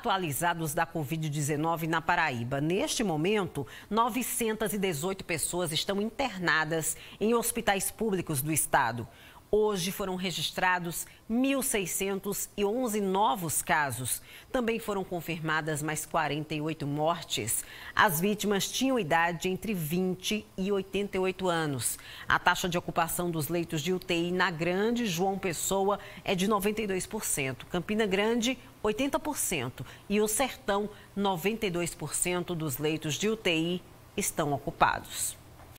atualizados da Covid-19 na Paraíba. Neste momento, 918 pessoas estão internadas em hospitais públicos do estado. Hoje foram registrados 1.611 novos casos. Também foram confirmadas mais 48 mortes. As vítimas tinham idade entre 20 e 88 anos. A taxa de ocupação dos leitos de UTI na Grande João Pessoa é de 92%, Campina Grande, 80% e o Sertão, 92% dos leitos de UTI estão ocupados.